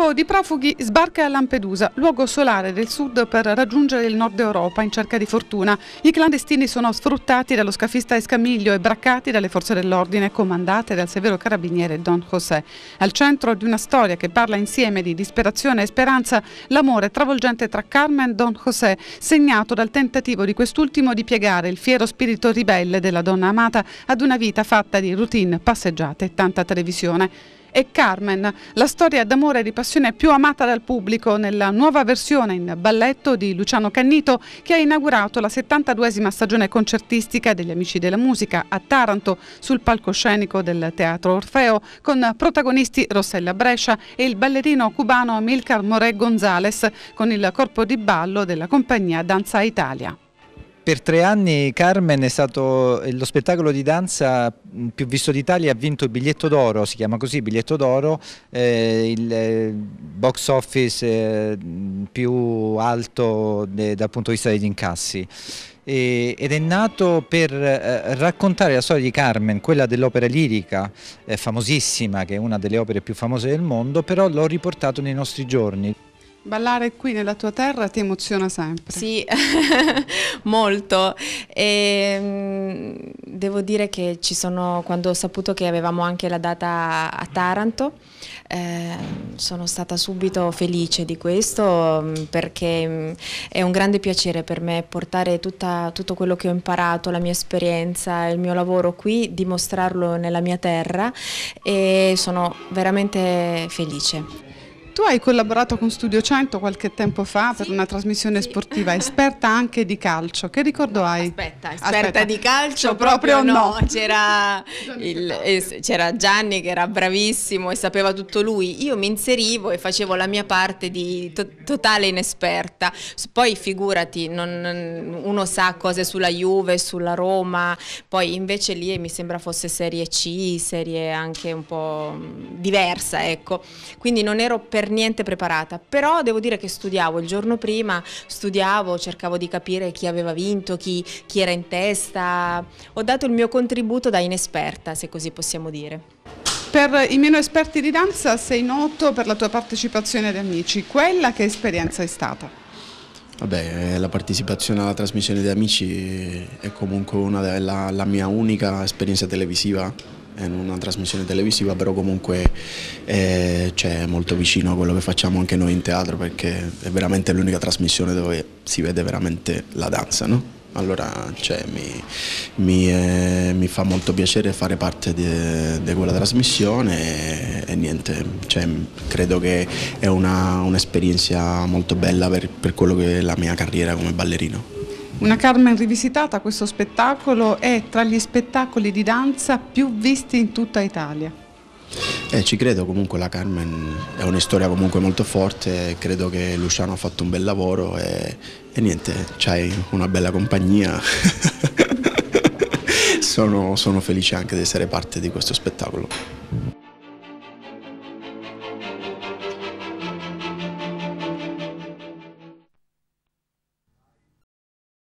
gruppo di profughi sbarca a Lampedusa, luogo solare del sud per raggiungere il nord Europa in cerca di fortuna. I clandestini sono sfruttati dallo scafista Escamiglio e braccati dalle forze dell'ordine comandate dal severo carabiniere Don José. Al centro di una storia che parla insieme di disperazione e speranza, l'amore travolgente tra Carmen e Don José, segnato dal tentativo di quest'ultimo di piegare il fiero spirito ribelle della donna amata ad una vita fatta di routine, passeggiate e tanta televisione e Carmen, la storia d'amore e di passione più amata dal pubblico nella nuova versione in balletto di Luciano Cannito che ha inaugurato la 72esima stagione concertistica degli Amici della Musica a Taranto sul palcoscenico del Teatro Orfeo con protagonisti Rossella Brescia e il ballerino cubano Amilcar Moré González con il corpo di ballo della compagnia Danza Italia. Per tre anni Carmen è stato lo spettacolo di danza più visto d'Italia, ha vinto il biglietto d'oro, si chiama così, biglietto d'oro, eh, il eh, box office eh, più alto de, dal punto di vista degli incassi ed è nato per eh, raccontare la storia di Carmen, quella dell'opera lirica, eh, famosissima, che è una delle opere più famose del mondo, però l'ho riportato nei nostri giorni. Ballare qui nella tua terra ti emoziona sempre? Sì, molto. E, ehm, devo dire che ci sono, quando ho saputo che avevamo anche la data a Taranto, eh, sono stata subito felice di questo perché mm, è un grande piacere per me portare tutta, tutto quello che ho imparato, la mia esperienza, il mio lavoro qui, dimostrarlo nella mia terra e sono veramente felice. Tu hai collaborato con Studio 100 qualche tempo fa sì, per una trasmissione sì. sportiva, esperta anche di calcio. Che ricordo no, hai? Aspetta, esperta aspetta. di calcio proprio, proprio no. no. C'era, Gianni, eh, Gianni che era bravissimo e sapeva tutto lui. Io mi inserivo e facevo la mia parte di to totale inesperta. Poi figurati, non, uno sa cose sulla Juve, sulla Roma, poi invece lì mi sembra fosse Serie C, serie anche un po' diversa, ecco. Quindi non ero per niente preparata, però devo dire che studiavo il giorno prima, studiavo, cercavo di capire chi aveva vinto, chi, chi era in testa, ho dato il mio contributo da inesperta, se così possiamo dire. Per i meno esperti di danza sei noto per la tua partecipazione ad Amici, quella che esperienza è stata? Vabbè, eh, la partecipazione alla trasmissione di Amici è comunque una della mia unica esperienza televisiva è eh, una trasmissione televisiva, però comunque eh, cioè, è cioè, molto vicino a quello che facciamo anche noi in teatro, perché è veramente l'unica trasmissione dove si vede veramente la danza, no? Allora cioè, mi, mi, eh, mi, fa molto piacere fare parte di quella trasmissione e, e niente, cioè, credo che è un'esperienza molto bella per, per quello che è la mia carriera come ballerino. Una Carmen rivisitata, questo spettacolo è tra gli spettacoli di danza più visti in tutta Italia. Eh, ci credo comunque, la Carmen è una storia comunque molto forte, credo che Luciano ha fatto un bel lavoro e, e niente, c'hai una bella compagnia. sono, sono felice anche di essere parte di questo spettacolo.